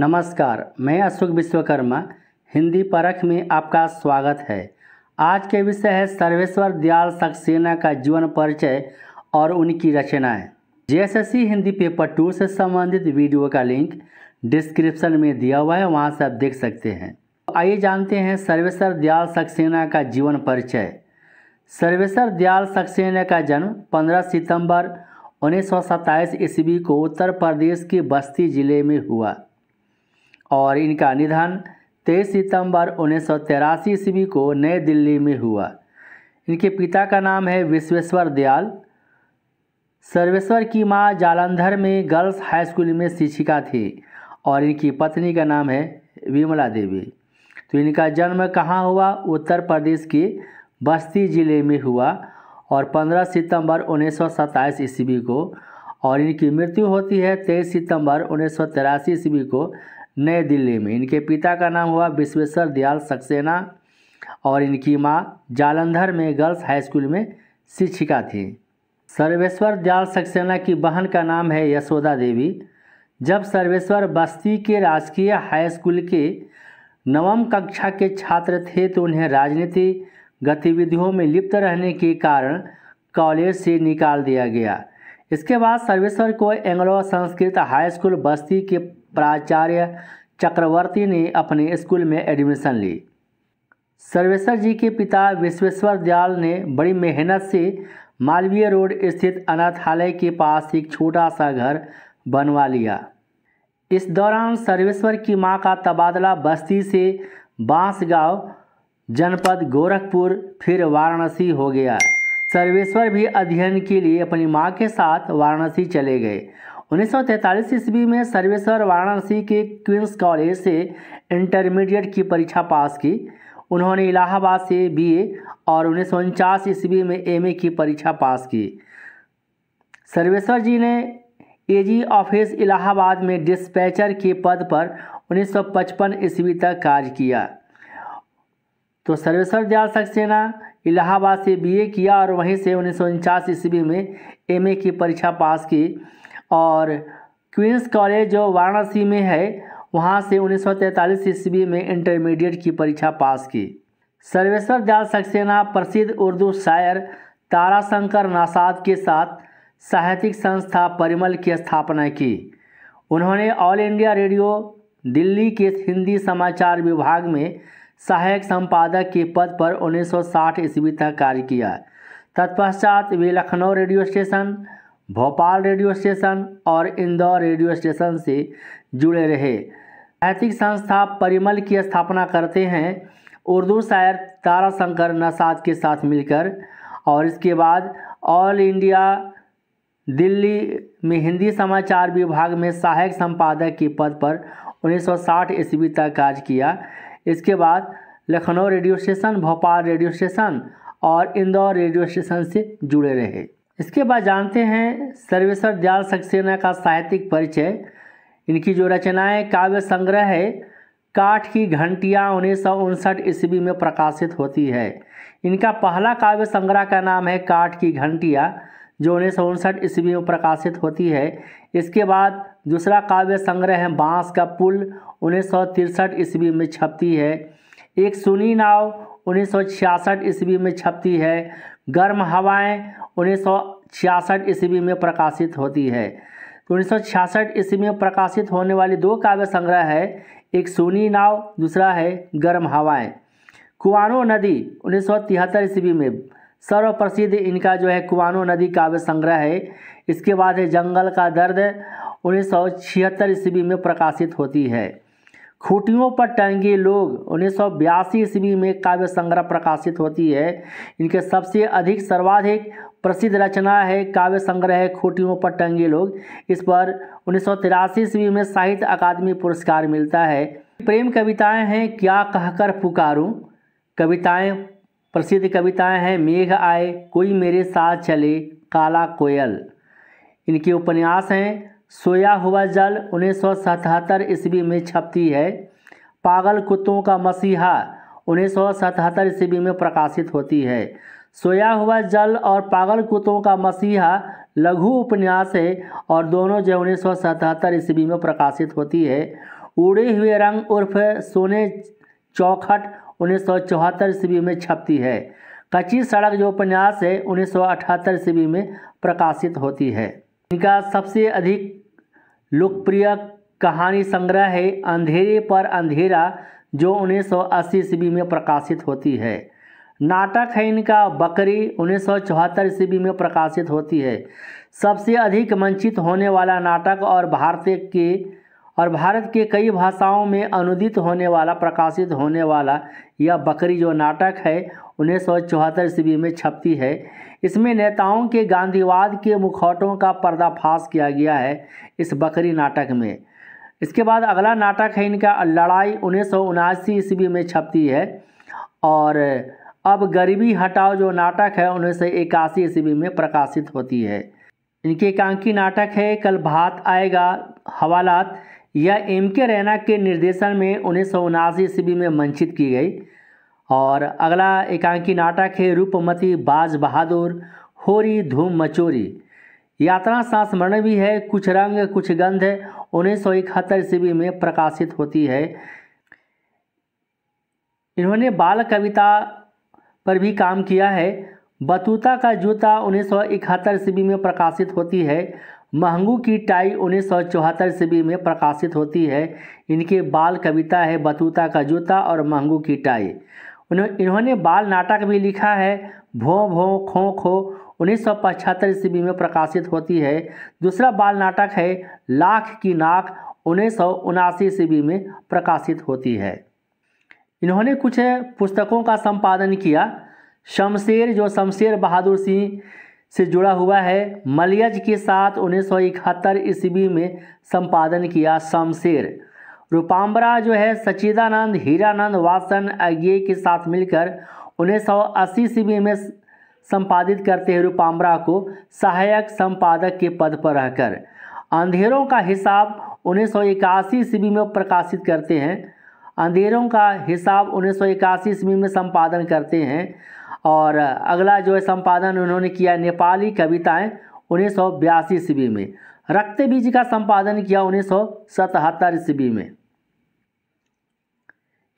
नमस्कार मैं अशोक विश्वकर्मा हिंदी परख में आपका स्वागत है आज के विषय है सर्वेश्वर दयाल सक्सेना का जीवन परिचय और उनकी रचनाएं जेएसएससी हिंदी पेपर टू से संबंधित वीडियो का लिंक डिस्क्रिप्शन में दिया हुआ है वहां से आप देख सकते हैं तो आइए जानते हैं सर्वेश्वर दयाल सक्सेना का जीवन परिचय सर्वेश्वर दयाल सक्सेना का जन्म 15 सितंबर उन्नीस ईस्वी को उत्तर प्रदेश के बस्ती जिले में हुआ और इनका निधन 23 सितंबर उन्नीस ईस्वी को नई दिल्ली में हुआ इनके पिता का नाम है विश्वेश्वर दयाल सर्वेश्वर की माँ जालंधर में गर्ल्स हाई स्कूल में शिक्षिका थी और इनकी पत्नी का नाम है विमला देवी तो इनका जन्म कहाँ हुआ उत्तर प्रदेश के बस्ती ज़िले में हुआ और 15 सितंबर उन्नीस ईस्वी को और इनकी मृत्यु होती है 23 सितंबर उन्नीस ईस्वी को नई दिल्ली में इनके पिता का नाम हुआ विश्वेश्वर दयाल सक्सेना और इनकी माँ जालंधर में गर्ल्स हाई स्कूल में शिक्षिका थी सर्वेश्वर दयाल सक्सेना की बहन का नाम है यशोदा देवी जब सर्वेश्वर बस्ती के राजकीय हाई स्कूल के नवम कक्षा के छात्र थे तो उन्हें राजनीति गतिविधियों में लिप्त रहने के कारण कॉलेज से निकाल दिया गया इसके बाद सर्वेश्वर को एंग्लो संस्कृत हाई स्कूल बस्ती के प्राचार्य चक्रवर्ती ने अपने स्कूल में एडमिशन ली सर्वेश्वर जी के पिता विश्वेश्वर दयाल ने बड़ी मेहनत से मालवीय रोड स्थित अनाथालय के पास एक छोटा सा घर बनवा लिया इस दौरान सर्वेश्वर की मां का तबादला बस्ती से बांसगांव जनपद गोरखपुर फिर वाराणसी हो गया सर्वेश्वर भी अध्ययन के लिए अपनी मां के साथ वाराणसी चले गए 1943 ईस्वी में सर्वेश्वर वाराणसी के क्वींस कॉलेज से इंटरमीडिएट की परीक्षा पास की उन्होंने इलाहाबाद से बीए और उन्नीस ईस्वी में एमए की परीक्षा पास की सर्वेश्वर जी ने एजी ऑफिस इलाहाबाद में डिस्पैचर के पद पर 1955 ईस्वी तक कार्य किया तो सर्वेश्वर दयाल सक्सेना इलाहाबाद से बीए किया और वहीं से उन्नीस ईस्वी में एमए की परीक्षा पास की और क्वींस कॉलेज जो वाराणसी में है वहाँ से उन्नीस सौ तैंतालीस ईस्वी में इंटरमीडिएट की परीक्षा पास की सर्वेश्वर दयाल सक्सेना प्रसिद्ध उर्दू शायर ताराशंकर नासाद के साथ साहित्यिक संस्था परिमल की स्थापना की उन्होंने ऑल इंडिया रेडियो दिल्ली के हिंदी समाचार विभाग में सहायक संपादक के पद पर 1960 ईस्वी तक कार्य किया तत्पश्चात वे Lucknow radio station Bhopal radio station और इंदौर रेडियो स्टेशन से जुड़े रहे साहित्यिक संस्था परिमल की स्थापना करते हैं उर्दू शायर ताराशंकर नसाद के साथ मिलकर और इसके बाद ऑल इंडिया दिल्ली में हिंदी समाचार विभाग में सहायक संपादक के पद पर 1960 ईस्वी तक कार्य किया इसके बाद Lucknow radio station Bhopal radio station और इंदौर रेडियो स्टेशन से जुड़े रहे इसके बाद जानते हैं सर्वेश्वर दयाल सक्सेना का साहित्यिक परिचय इनकी जो रचनाएं काव्य संग्रह है काठ की घंटियाँ उन्नीस सौ उनसठ ईस्वी में प्रकाशित होती है इनका पहला काव्य संग्रह का नाम है काठ की घंटियाँ जो उन्नीस सौ उनसठ ईस्वी में प्रकाशित होती है इसके बाद दूसरा काव्य संग्रह है बांस का पुल उन्नीस सौ तिरसठ ईस्वी में छपती है एक सुनी नाव उन्नीस सौ छियासठ ईस्वी में छपती है गर्म हवाएं उन्नीस सौ छियासठ ईस्वी में प्रकाशित होती है तो उन्नीस सौ छियासठ ईस्वी में प्रकाशित होने वाले दो काव्य संग्रह है एक सोनी नाव दूसरा है गर्म हवाएं कुआनो नदी उन्नीस सौ तिहत्तर ईस्वी में सर्वप्रसिद्ध इनका जो है कुआनो नदी काव्य संग्रह है इसके बाद है जंगल का दर्द उन्नीस सौ छिहत्तर ईस्वी में प्रकाशित होती है खूटियों पर टंगे लोग उन्नीस सौ बयासी ईस्वी में काव्य संग्रह प्रकाशित होती है इनके सबसे अधिक सर्वाधिक प्रसिद्ध रचना है काव्य संग्रह खूटियों पर टंगे लोग इस पर उन्नीस सौ तिरासी ईस्वी में साहित्य अकादमी पुरस्कार मिलता है प्रेम कविताएं हैं क्या कहकर पुकारूं कविताएं प्रसिद्ध कविताएं हैं मेघ आए कोई मेरे साथ चले काला कोयल इनके उपन्यास हैं सोया हुआ जल उन्नीस सौ सतहत्तर ईस्वी में छपती है पागल कुत्तों का मसीहा उन्नीस सौ सतहत्तर ईस्वी में प्रकाशित होती है सोया हुआ जल और पागल कुत्तों का मसीहा लघु उपन्यास है और दोनों जो उन्नीस सौ सतहत्तर ईस्वी में प्रकाशित होती है उड़े हुए रंग उर्फ सोने चौखट उन्नीस सौ चौहत्तर ईस्वी में छपती है कच्ची सड़क जो उपन्यास है उन्नीस सौ अठहत्तर ईस्वी में प्रकाशित होती है इनका सबसे अधिक लोकप्रिय कहानी संग्रह है अंधेरे पर अंधेरा जो 1980 ईस्वी में प्रकाशित होती है नाटक है इनका बकरी 1974 ईस्वी में प्रकाशित होती है सबसे अधिक मंचित होने वाला नाटक और भारतीय के और भारत के कई भाषाओं में अनुदित होने वाला प्रकाशित होने वाला यह बकरी जो नाटक है उन्नीस सौ चौहत्तर ईस्वी में छपती है इसमें नेताओं के गांधीवाद के मुखौटों का पर्दाफाश किया गया है इस बकरी नाटक में इसके बाद अगला नाटक है इनका लड़ाई उन्नीस सौ उनासी ईस्वी में छपती है और अब गरीबी हटाओ जो नाटक है उन्नीस सौ इक्यासी ईस्वी में प्रकाशित होती है इनके एकांकी नाटक है कल भात आएगा हवालात यह एम के रैना के निर्देशन में उन्नीस सौ उनासी ईस्वी में मंचित की गई और अगला एकांकी नाटक है रूपमती बाज बहादुर होरी धूम मचोरी यात्रा संस्मरण भी है कुछ रंग कुछ गंध उन्नीस सौ इकहत्तर ईस्वी में प्रकाशित होती है इन्होंने बाल कविता पर भी काम किया है बतूता का जूता उन्नीस सौ इकहत्तर ईस्वी में प्रकाशित होती है महंगू की टाई उन्नीस सौ चौहत्तर ईस्वी में प्रकाशित होती है इनके बाल कविता है बतूता का जूता और महंगू की टाई इन्होंने बाल नाटक भी लिखा है भो भो खो खो उन्नीस सौ पचहत्तर ईस्वी में प्रकाशित होती है दूसरा बाल नाटक है लाख की नाक उन्नीस सौ उनासी ईस्वी में प्रकाशित होती है इन्होंने कुछ पुस्तकों का संपादन किया शमशेर जो शमशेर बहादुर सिंह से जुड़ा हुआ है मलियज के साथ इकहत्तर ईस्वी में संपादन किया शमशेर रूपांबरा जो है सचिदानंद हीरानंद वासन अज्ञे के साथ मिलकर उन्नीस सौ अस्सी ईस्वी में संपादित करते हैं रूपांबरा को सहायक संपादक के पद पर रहकर अंधेरों का हिसाब उन्नीस सौ इक्यासी ईस्वी में प्रकाशित करते हैं अंधेरों का हिसाब उन्नीस सौ इक्यासी ईस्वी में संपादन करते हैं और अगला जो है संपादन उन्होंने किया नेपाली कविताएं उन्नीस सौ बयासी ईस्वी में रक्त बीज का संपादन किया उन्नीस सौ सतहत्तर ईस्वी में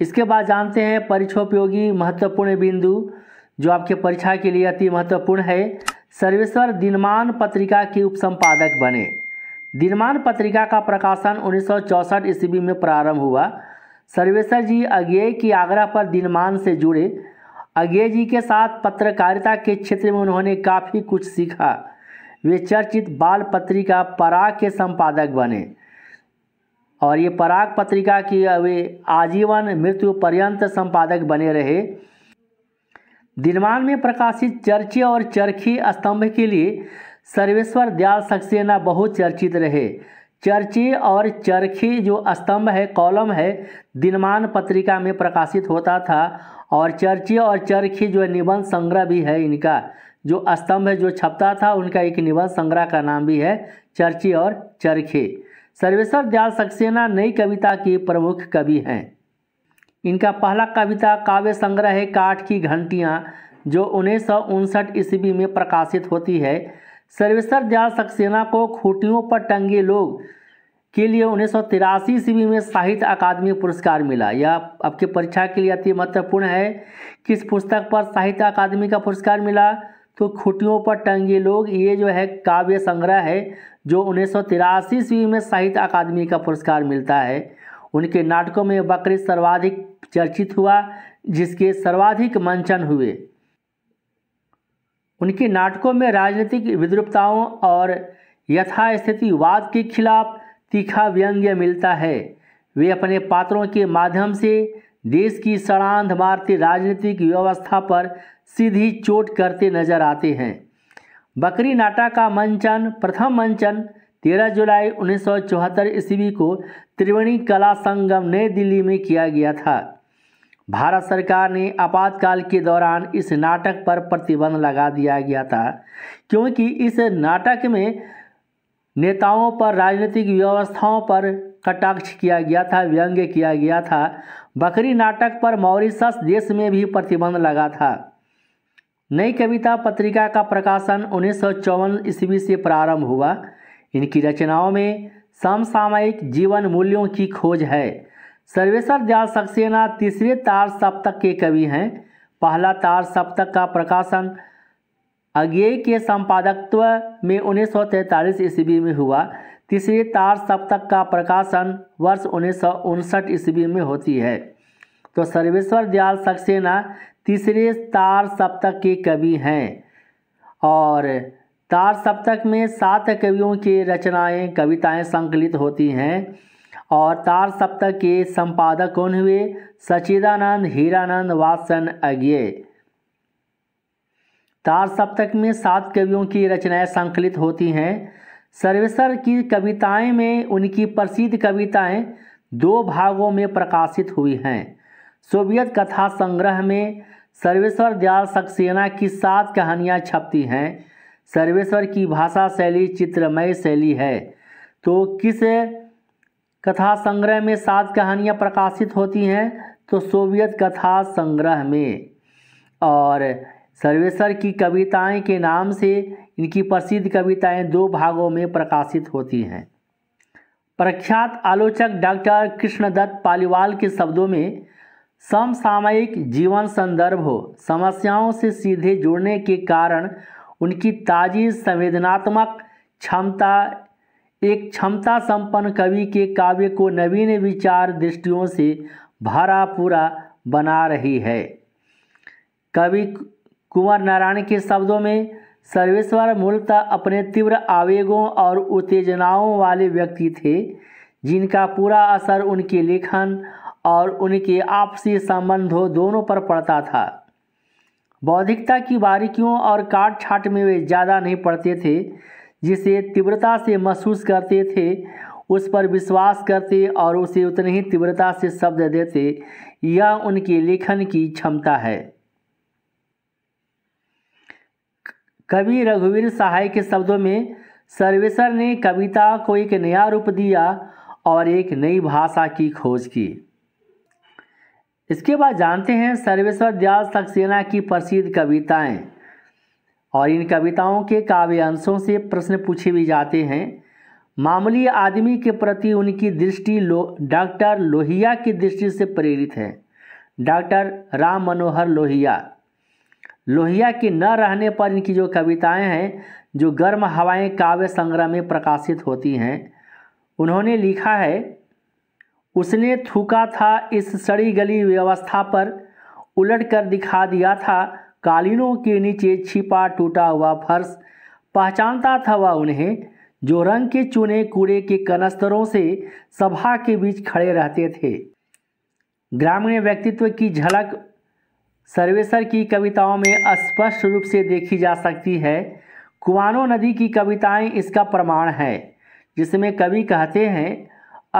इसके बाद जानते हैं परीक्षोपयोगी महत्वपूर्ण बिंदु जो आपके परीक्षा के लिए अति महत्वपूर्ण है सर्वेश्वर दिनमान पत्रिका के उपसंपादक बने दिनमान पत्रिका का प्रकाशन उन्नीस सौ ईस्वी में प्रारंभ हुआ सर्वेश्वर जी अज्ञे की आगरा पर दिनमान से जुड़े अज्ञे जी के साथ पत्रकारिता के क्षेत्र में उन्होंने काफ़ी कुछ सीखा वे चर्चित बाल पत्रिका पराग के संपादक बने और ये पराग पत्रिका की वे आजीवन मृत्यु पर्यंत संपादक बने रहे दिनमान में प्रकाशित चर्चे और चरखी स्तंभ के लिए सर्वेश्वर दयाल सक्सेना बहुत चर्चित रहे चर्चे और चरखी जो स्तंभ है कॉलम है दिनमान पत्रिका में प्रकाशित होता था और चर्चे और चरखी जो है निबंध संग्रह भी है इनका जो स्तंभ है जो छपता था उनका एक निबंध संग्रह का नाम भी है चर्ची और चरखे सर्वेश्वर दयाल सक्सेना नई कविता के प्रमुख कवि हैं इनका पहला कविता काव्य संग्रह है काठ की घंटियाँ जो उन्नीस सौ उनसठ ईस्वी में प्रकाशित होती है सर्वेश्वर दयाल सक्सेना को खूटियों पर टंगे लोग के लिए उन्नीस सौ तिरासी ईस्वी में साहित्य अकादमी पुरस्कार मिला यह आपके परीक्षा के लिए अति महत्वपूर्ण है किस पुस्तक पर साहित्य अकादमी का पुरस्कार मिला तो खुटियों पर टंगे लोग ये जो है काव्य संग्रह है जो उन्नीस सौ तिरासी ईस्वी में साहित्य अकादमी का पुरस्कार मिलता है उनके नाटकों में बकरी सर्वाधिक चर्चित हुआ जिसके सर्वाधिक मंचन हुए उनके नाटकों में राजनीतिक विद्रुपताओं और यथास्थितिवाद के खिलाफ तीखा व्यंग्य मिलता है वे अपने पात्रों के माध्यम से देश की सड़ांध मारती राजनीतिक व्यवस्था पर सीधी चोट करते नजर आते हैं बकरी नाटा का मंचन प्रथम मंचन 13 जुलाई 1974 ईस्वी को त्रिवेणी कला संगम नई दिल्ली में किया गया था भारत सरकार ने आपातकाल के दौरान इस नाटक पर प्रतिबंध लगा दिया गया था क्योंकि इस नाटक में नेताओं पर राजनीतिक व्यवस्थाओं पर कटाक्ष किया गया था व्यंग्य किया गया था बकरी नाटक पर मॉरिशस देश में भी प्रतिबंध लगा था नई कविता पत्रिका का प्रकाशन उन्नीस ईस्वी से प्रारंभ हुआ इनकी रचनाओं में समसामयिक जीवन मूल्यों की खोज है सर्वेश्वर दयाल सक्सेना तीसरे तार सप्तक के कवि हैं पहला तार सप्तक का प्रकाशन अज्ञेय के संपादकत्व में उन्नीस सौ तैंतालीस ईस्वी में हुआ तीसरी तार सप्तक का प्रकाशन वर्ष उन्नीस सौ उनसठ ईस्वी में होती है तो सर्वेश्वर दयाल सक्सेना तीसरे तार सप्तक के कवि हैं और तार सप्तक में सात कवियों की रचनाएं कविताएं संकलित होती हैं और तार सप्तक के संपादक कौन हुए सचिदानंद हीरानंद वासन अज्ञे तार सप्तक में सात कवियों की रचनाएं संकलित होती हैं सर्वेसर की कविताएं में उनकी प्रसिद्ध कविताएं दो भागों में प्रकाशित हुई हैं सोवियत कथा संग्रह में सर्वेश्वर दयाल सक्सेना की सात कहानियाँ छपती हैं सर्वेश्वर की भाषा शैली चित्रमय शैली है तो किस कथा संग्रह में सात कहानियाँ प्रकाशित होती हैं तो सोवियत कथा संग्रह में और सर्वेश्वर की कविताएं के नाम से इनकी प्रसिद्ध कविताएं दो भागों में प्रकाशित होती हैं प्रख्यात आलोचक डॉक्टर कृष्णदत्त पालीवाल के शब्दों में समसामयिक जीवन संदर्भ हो समस्याओं से सीधे जुड़ने के कारण उनकी ताजी संवेदनात्मक क्षमता एक क्षमता संपन्न कवि के काव्य को नवीन विचार दृष्टियों से भरा पूरा बना रही है कवि कुंवर नारायण के शब्दों में सर्वेश्वर मूलतः अपने तीव्र आवेगों और उत्तेजनाओं वाले व्यक्ति थे जिनका पूरा असर उनके लेखन और उनके आपसी संबंधों दोनों पर पड़ता था बौद्धिकता की बारीकियों और काट छाट में वे ज़्यादा नहीं पढ़ते थे जिसे तीव्रता से महसूस करते थे उस पर विश्वास करते और उसे उतनी ही तीव्रता से शब्द देते यह उनके लेखन की क्षमता है कवि रघुवीर सहाय के शब्दों में सर्वेश्वर ने कविता को एक नया रूप दिया और एक नई भाषा की खोज की इसके बाद जानते हैं सर्वेश्वर दयाल सक्सेना की प्रसिद्ध कविताएं और इन कविताओं के काव्य अंशों से प्रश्न पूछे भी जाते हैं मामूली आदमी के प्रति उनकी दृष्टि लो डॉक्टर लोहिया की दृष्टि से प्रेरित है डॉक्टर राम मनोहर लोहिया लोहिया के न रहने पर इनकी जो कविताएं हैं जो गर्म हवाएं काव्य संग्रह में प्रकाशित होती हैं उन्होंने लिखा है उसने थूका था इस सड़ी गली व्यवस्था पर उलट कर दिखा दिया था कालीनों के नीचे छिपा टूटा हुआ फर्श पहचानता था वह उन्हें जो रंग के चुने कूड़े के कनस्तरों से सभा के बीच खड़े रहते थे ग्रामीण व्यक्तित्व की झलक सर्वेसर की कविताओं में स्पष्ट रूप से देखी जा सकती है कुआनो नदी की कविताएं इसका प्रमाण है जिसमें कवि कहते हैं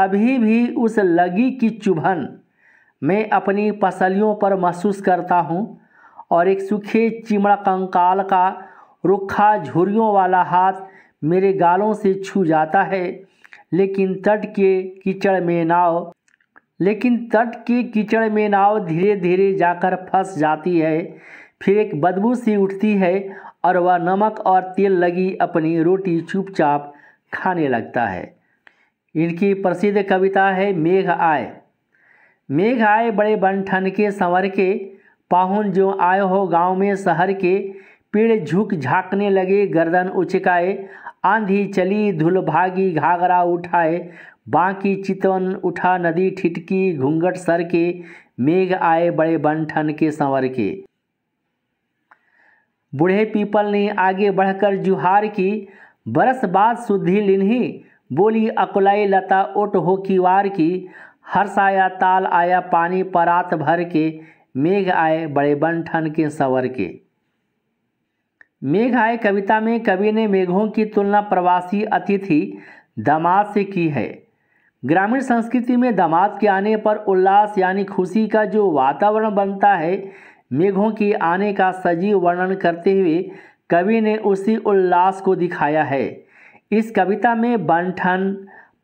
अभी भी उस लगी की चुभन मैं अपनी पसलियों पर महसूस करता हूँ और एक सूखे चिमड़ा कंकाल का रुखा झुरियों वाला हाथ मेरे गालों से छू जाता है लेकिन तट के कीचड़ में नाव लेकिन तट के कीचड़ में नाव धीरे धीरे जाकर फंस जाती है फिर एक बदबू सी उठती है और वह नमक और तेल लगी अपनी रोटी चुपचाप खाने लगता है इनकी प्रसिद्ध कविता है मेघ आए मेघ आए बड़े बन ठन के संवर के पाहुन जो आए हो गांव में शहर के पेड़ झुक झाँकने लगे गर्दन उचकाए आंधी चली धुल भागी घाघरा उठाए बाकी चितवन उठा नदी ठिटकी घूंघट सर के मेघ आए बड़े बन ठन के संवर के बूढ़े पीपल ने आगे बढ़कर जुहार की बरस बाद शुद्धि लिन्ही बोली अकुलाई लता ओट हो वार की हर्ष आया ताल आया पानी परात भर के मेघ आए बड़े बन ठन के संवर के मेघ आए कविता में कवि ने मेघों की तुलना प्रवासी अतिथि दमाद से की है ग्रामीण संस्कृति में दामाद के आने पर उल्लास यानी खुशी का जो वातावरण बनता है मेघों के आने का सजीव वर्णन करते हुए कवि ने उसी उल्लास को दिखाया है इस कविता में बंठन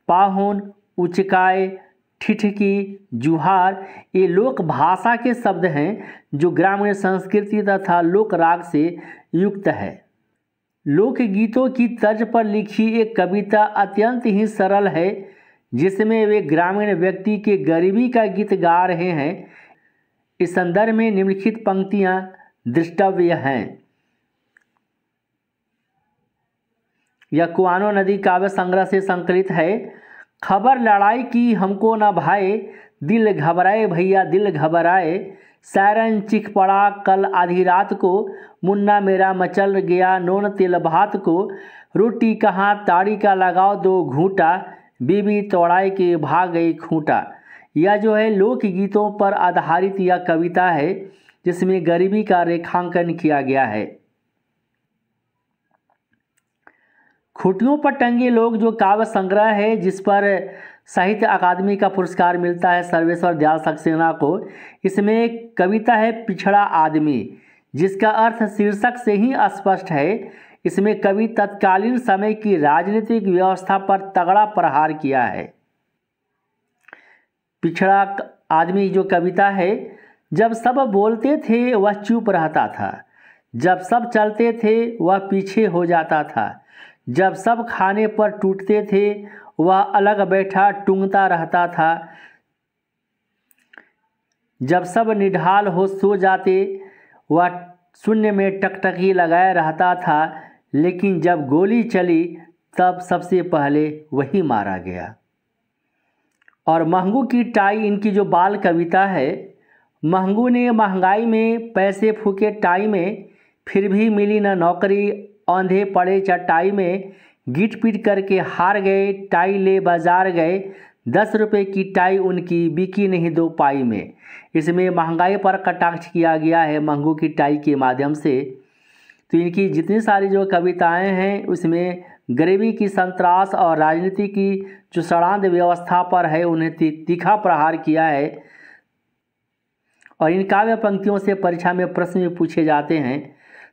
पाहुन उचकाय ठिठकी जुहार ये लोक भाषा के शब्द हैं जो ग्रामीण संस्कृति तथा लोक राग से युक्त है लोकगीतों की तर्ज पर लिखी एक कविता अत्यंत ही सरल है जिसमें वे ग्रामीण व्यक्ति के गरीबी का गीत गा रहे हैं इस संदर्भ में निम्नलिखित पंक्तियां दृष्टव्य हैं यह कुआनो नदी काव्य संग्रह से संकलित है खबर लड़ाई की हमको न भाए दिल घबराए भैया दिल घबराए सैरन चिख पड़ा कल आधी रात को मुन्ना मेरा मचल गया नोन तिल भात को रोटी कहाँ ताड़ी का लगाओ दो घूटा बीबी चौड़ाई के भाग गई खूंटा यह जो है लोक गीतों पर आधारित यह कविता है जिसमें गरीबी का रेखांकन किया गया है खुटियों पर टंगे लोग जो काव्य संग्रह है जिस पर साहित्य अकादमी का पुरस्कार मिलता है सर्वेश्वर दयाल सक्सेना को इसमें कविता है पिछड़ा आदमी जिसका अर्थ शीर्षक से ही स्पष्ट है इसमें कवि तत्कालीन समय की राजनीतिक व्यवस्था पर तगड़ा प्रहार किया है पिछड़ा आदमी जो कविता है जब सब बोलते थे वह चुप रहता था जब सब चलते थे वह पीछे हो जाता था जब सब खाने पर टूटते थे वह अलग बैठा टूंगता रहता था जब सब निढाल हो सो जाते वह शून्य में टकटकी लगाए रहता था लेकिन जब गोली चली तब सबसे पहले वही मारा गया और महंगू की टाई इनकी जो बाल कविता है महंगू ने महंगाई में पैसे फूके टाई में फिर भी मिली न नौकरी औंधे पड़े चटाई में गिट पिट करके हार गए टाई ले बाजार गए दस रुपये की टाई उनकी बिकी नहीं दो पाई में इसमें महंगाई पर कटाक्ष किया गया है महंगू की टाई के माध्यम से तो इनकी जितनी सारी जो कविताएं हैं उसमें गरीबी की संतरास और राजनीति की जो सड़ांध व्यवस्था पर है उन्हें ती, तीखा प्रहार किया है और इन काव्य पंक्तियों से परीक्षा में प्रश्न भी पूछे जाते हैं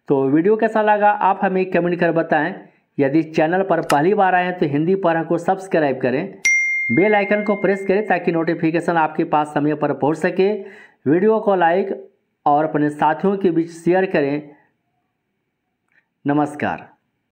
तो वीडियो कैसा लगा आप हमें कमेंट कर बताएं यदि चैनल पर पहली बार आए हैं तो हिंदी पर को सब्सक्राइब करें बेल आइकन को प्रेस करें ताकि नोटिफिकेशन आपके पास समय पर पहुंच सके वीडियो को लाइक और अपने साथियों के बीच शेयर करें नमस्कार